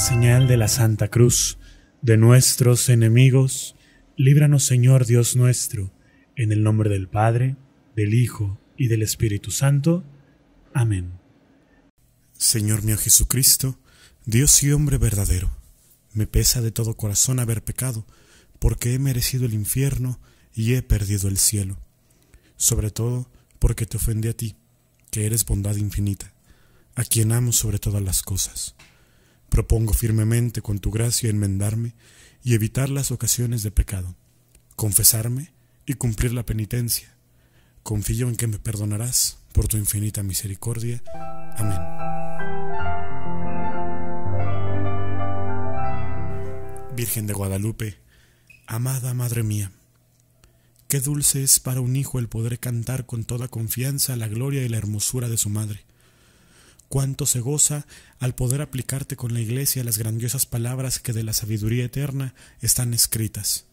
señal de la Santa Cruz, de nuestros enemigos, líbranos Señor Dios nuestro, en el nombre del Padre, del Hijo y del Espíritu Santo. Amén. Señor mío Jesucristo, Dios y hombre verdadero, me pesa de todo corazón haber pecado, porque he merecido el infierno y he perdido el cielo, sobre todo porque te ofendí a ti, que eres bondad infinita, a quien amo sobre todas las cosas Propongo firmemente con tu gracia enmendarme y evitar las ocasiones de pecado, confesarme y cumplir la penitencia. Confío en que me perdonarás por tu infinita misericordia. Amén. Virgen de Guadalupe, amada Madre mía, qué dulce es para un hijo el poder cantar con toda confianza la gloria y la hermosura de su Madre cuánto se goza al poder aplicarte con la Iglesia las grandiosas palabras que de la sabiduría eterna están escritas.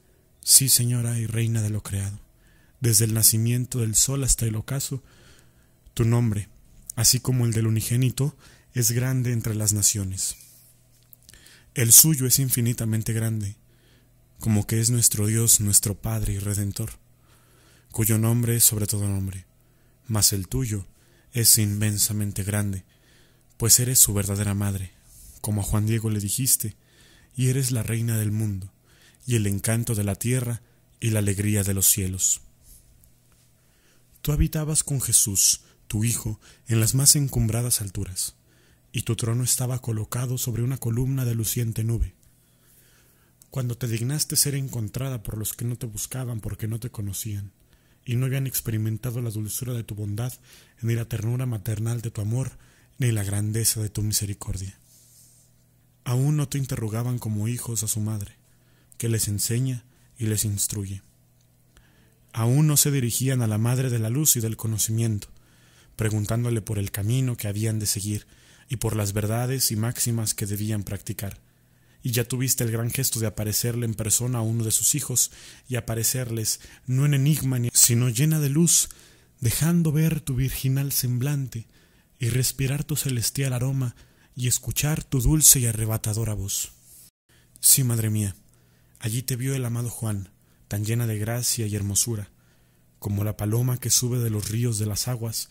Sí, Señora y Reina de lo creado, desde el nacimiento del sol hasta el ocaso, tu nombre, así como el del unigénito, es grande entre las naciones. El suyo es infinitamente grande, como que es nuestro Dios, nuestro Padre y Redentor, cuyo nombre es sobre todo nombre, mas el tuyo es inmensamente grande, pues eres su verdadera madre, como a Juan Diego le dijiste, y eres la reina del mundo, y el encanto de la tierra, y la alegría de los cielos. Tú habitabas con Jesús, tu Hijo, en las más encumbradas alturas, y tu trono estaba colocado sobre una columna de luciente nube. Cuando te dignaste ser encontrada por los que no te buscaban porque no te conocían, y no habían experimentado la dulzura de tu bondad ni la ternura maternal de tu amor, ni la grandeza de tu misericordia. Aún no te interrogaban como hijos a su madre, que les enseña y les instruye. Aún no se dirigían a la madre de la luz y del conocimiento, preguntándole por el camino que habían de seguir y por las verdades y máximas que debían practicar. Y ya tuviste el gran gesto de aparecerle en persona a uno de sus hijos y aparecerles no en enigma, sino llena de luz, dejando ver tu virginal semblante, y respirar tu celestial aroma y escuchar tu dulce y arrebatadora voz. Sí, madre mía, allí te vio el amado Juan, tan llena de gracia y hermosura, como la paloma que sube de los ríos de las aguas,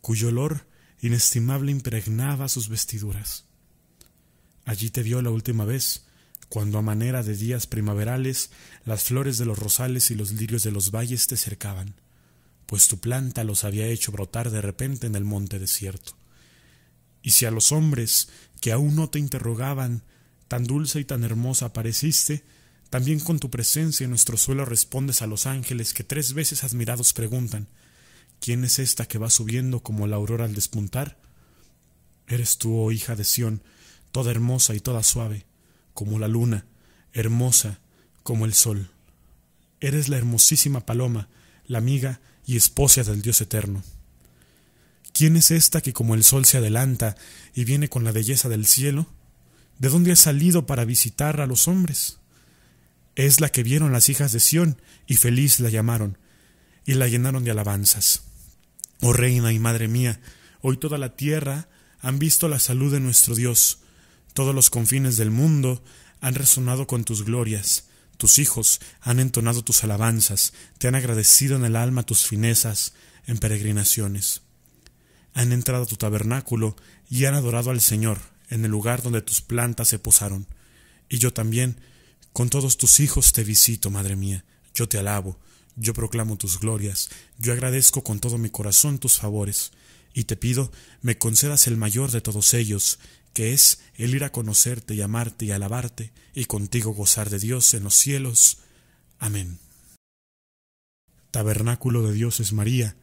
cuyo olor inestimable impregnaba sus vestiduras. Allí te vio la última vez, cuando a manera de días primaverales las flores de los rosales y los lirios de los valles te cercaban pues tu planta los había hecho brotar de repente en el monte desierto. Y si a los hombres que aún no te interrogaban, tan dulce y tan hermosa apareciste, también con tu presencia en nuestro suelo respondes a los ángeles que tres veces admirados preguntan, ¿quién es esta que va subiendo como la aurora al despuntar? Eres tú, oh hija de Sión, toda hermosa y toda suave, como la luna, hermosa como el sol. Eres la hermosísima paloma, la amiga y esposa del Dios eterno. ¿Quién es esta que como el sol se adelanta y viene con la belleza del cielo? ¿De dónde ha salido para visitar a los hombres? Es la que vieron las hijas de Sión y feliz la llamaron y la llenaron de alabanzas. Oh reina y madre mía, hoy toda la tierra han visto la salud de nuestro Dios, todos los confines del mundo han resonado con tus glorias, tus hijos han entonado tus alabanzas, te han agradecido en el alma tus finezas en peregrinaciones. Han entrado a tu tabernáculo y han adorado al Señor en el lugar donde tus plantas se posaron. Y yo también, con todos tus hijos te visito, madre mía. Yo te alabo, yo proclamo tus glorias, yo agradezco con todo mi corazón tus favores, y te pido me concedas el mayor de todos ellos, que es el ir a conocerte y amarte y alabarte, y contigo gozar de Dios en los cielos. Amén. Tabernáculo de Dios es María,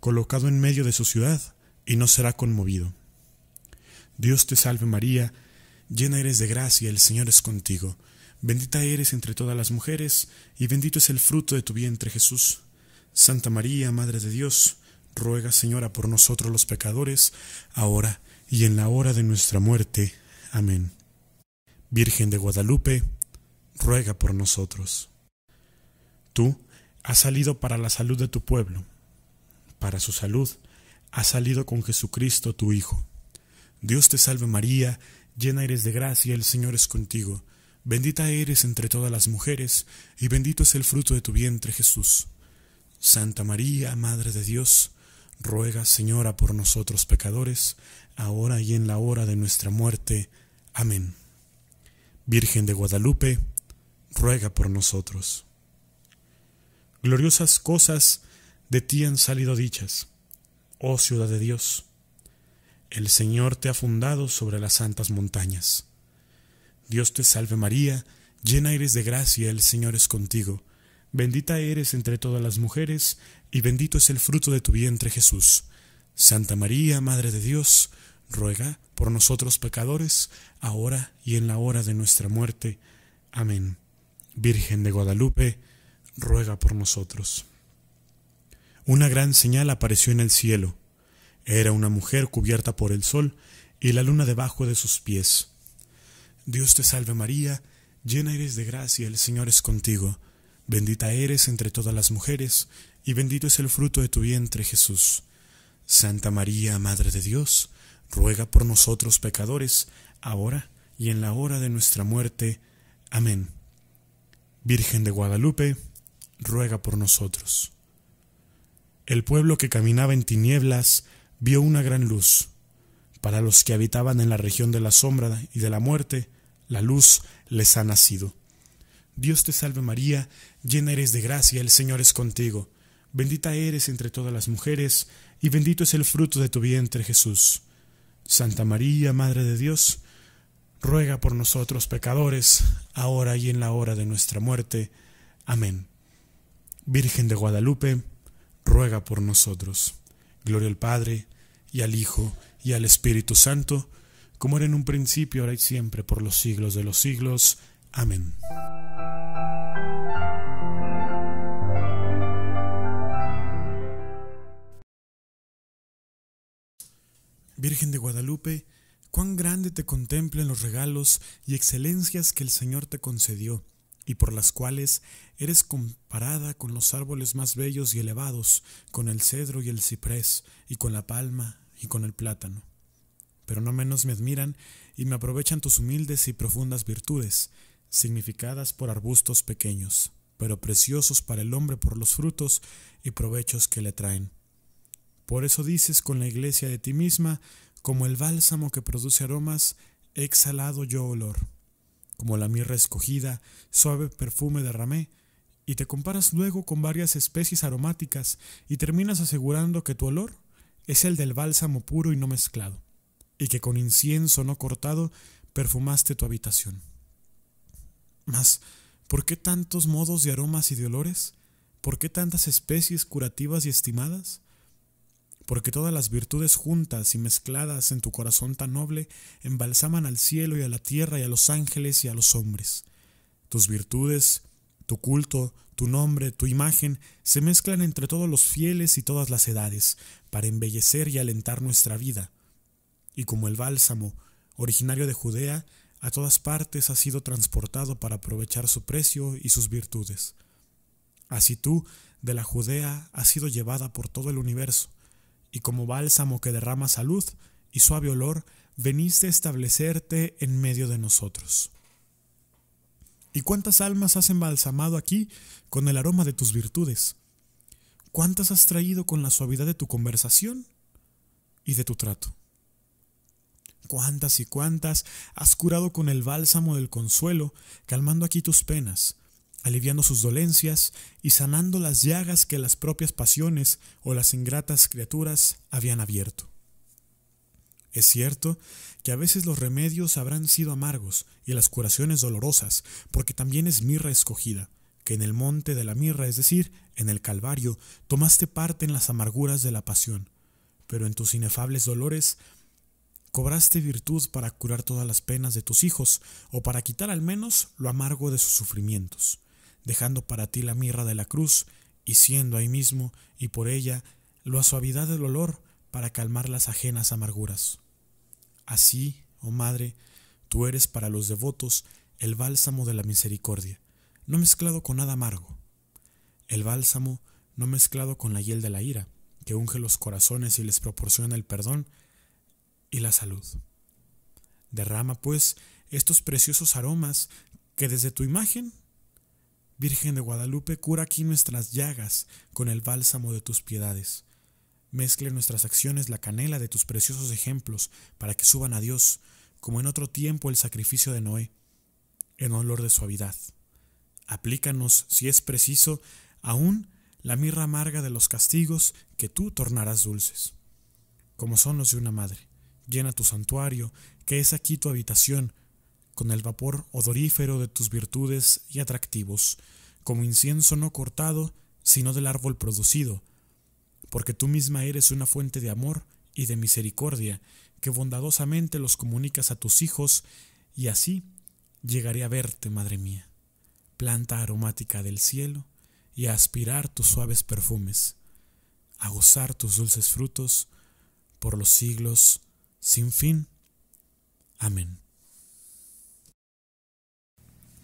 colocado en medio de su ciudad, y no será conmovido. Dios te salve María, llena eres de gracia, el Señor es contigo. Bendita eres entre todas las mujeres, y bendito es el fruto de tu vientre Jesús. Santa María, Madre de Dios, ruega Señora por nosotros los pecadores, ahora y en la hora de nuestra muerte. Amén. Virgen de Guadalupe, ruega por nosotros. Tú has salido para la salud de tu pueblo. Para su salud has salido con Jesucristo tu Hijo. Dios te salve María, llena eres de gracia, el Señor es contigo. Bendita eres entre todas las mujeres, y bendito es el fruto de tu vientre Jesús. Santa María, Madre de Dios, ruega, Señora, por nosotros pecadores, ahora y en la hora de nuestra muerte. Amén. Virgen de Guadalupe, ruega por nosotros. Gloriosas cosas de ti han salido dichas, oh ciudad de Dios. El Señor te ha fundado sobre las santas montañas. Dios te salve María, llena eres de gracia, el Señor es contigo. Bendita eres entre todas las mujeres, y bendito es el fruto de tu vientre Jesús. Santa María, Madre de Dios, ruega por nosotros pecadores, ahora y en la hora de nuestra muerte. Amén. Virgen de Guadalupe, ruega por nosotros. Una gran señal apareció en el cielo. Era una mujer cubierta por el sol y la luna debajo de sus pies. Dios te salve María, llena eres de gracia, el Señor es contigo. Bendita eres entre todas las mujeres, y bendito es el fruto de tu vientre Jesús. Santa María, Madre de Dios, ruega por nosotros pecadores, ahora y en la hora de nuestra muerte. Amén. Virgen de Guadalupe, ruega por nosotros. El pueblo que caminaba en tinieblas vio una gran luz. Para los que habitaban en la región de la sombra y de la muerte, la luz les ha nacido. Dios te salve María, llena eres de gracia, el Señor es contigo. Bendita eres entre todas las mujeres, y bendito es el fruto de tu vientre Jesús. Santa María, Madre de Dios, ruega por nosotros pecadores, ahora y en la hora de nuestra muerte. Amén. Virgen de Guadalupe, ruega por nosotros. Gloria al Padre, y al Hijo, y al Espíritu Santo, como era en un principio, ahora y siempre, por los siglos de los siglos. Amén. Virgen de Guadalupe, cuán grande te contemplan los regalos y excelencias que el Señor te concedió, y por las cuales eres comparada con los árboles más bellos y elevados, con el cedro y el ciprés, y con la palma y con el plátano. Pero no menos me admiran y me aprovechan tus humildes y profundas virtudes, significadas por arbustos pequeños, pero preciosos para el hombre por los frutos y provechos que le traen. Por eso dices con la iglesia de ti misma, como el bálsamo que produce aromas, he exhalado yo olor. Como la mirra escogida, suave perfume derramé, y te comparas luego con varias especies aromáticas y terminas asegurando que tu olor es el del bálsamo puro y no mezclado, y que con incienso no cortado perfumaste tu habitación. Mas, ¿por qué tantos modos de aromas y de olores? ¿Por qué tantas especies curativas y estimadas? porque todas las virtudes juntas y mezcladas en tu corazón tan noble embalsaman al cielo y a la tierra y a los ángeles y a los hombres. Tus virtudes, tu culto, tu nombre, tu imagen se mezclan entre todos los fieles y todas las edades, para embellecer y alentar nuestra vida. Y como el bálsamo, originario de Judea, a todas partes ha sido transportado para aprovechar su precio y sus virtudes. Así tú, de la Judea, has sido llevada por todo el universo, y como bálsamo que derrama salud y suave olor, veniste a establecerte en medio de nosotros. ¿Y cuántas almas has embalsamado aquí con el aroma de tus virtudes? ¿Cuántas has traído con la suavidad de tu conversación y de tu trato? ¿Cuántas y cuántas has curado con el bálsamo del consuelo, calmando aquí tus penas, aliviando sus dolencias y sanando las llagas que las propias pasiones o las ingratas criaturas habían abierto. Es cierto que a veces los remedios habrán sido amargos y las curaciones dolorosas, porque también es mirra escogida, que en el monte de la mirra, es decir, en el Calvario, tomaste parte en las amarguras de la pasión, pero en tus inefables dolores cobraste virtud para curar todas las penas de tus hijos, o para quitar al menos lo amargo de sus sufrimientos dejando para ti la mirra de la cruz, y siendo ahí mismo y por ella la suavidad del olor para calmar las ajenas amarguras. Así, oh Madre, tú eres para los devotos el bálsamo de la misericordia, no mezclado con nada amargo, el bálsamo no mezclado con la hiel de la ira, que unge los corazones y les proporciona el perdón y la salud. Derrama, pues, estos preciosos aromas que desde tu imagen Virgen de Guadalupe, cura aquí nuestras llagas con el bálsamo de tus piedades. Mezcle nuestras acciones la canela de tus preciosos ejemplos para que suban a Dios, como en otro tiempo el sacrificio de Noé, en olor de suavidad. Aplícanos, si es preciso, aún la mirra amarga de los castigos que tú tornarás dulces. Como son los de una madre, llena tu santuario, que es aquí tu habitación, con el vapor odorífero de tus virtudes y atractivos, como incienso no cortado, sino del árbol producido, porque tú misma eres una fuente de amor y de misericordia, que bondadosamente los comunicas a tus hijos, y así llegaré a verte, madre mía, planta aromática del cielo, y a aspirar tus suaves perfumes, a gozar tus dulces frutos, por los siglos sin fin. Amén.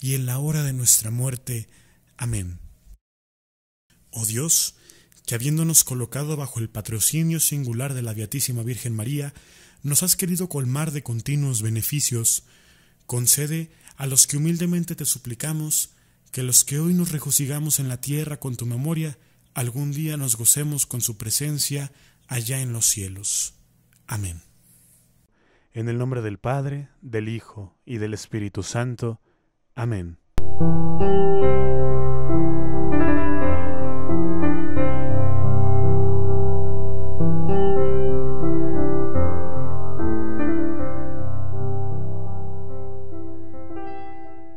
y en la hora de nuestra muerte. Amén. Oh Dios, que habiéndonos colocado bajo el patrocinio singular de la Beatísima Virgen María, nos has querido colmar de continuos beneficios, concede a los que humildemente te suplicamos que los que hoy nos regocijamos en la tierra con tu memoria, algún día nos gocemos con su presencia allá en los cielos. Amén. En el nombre del Padre, del Hijo y del Espíritu Santo, Amén.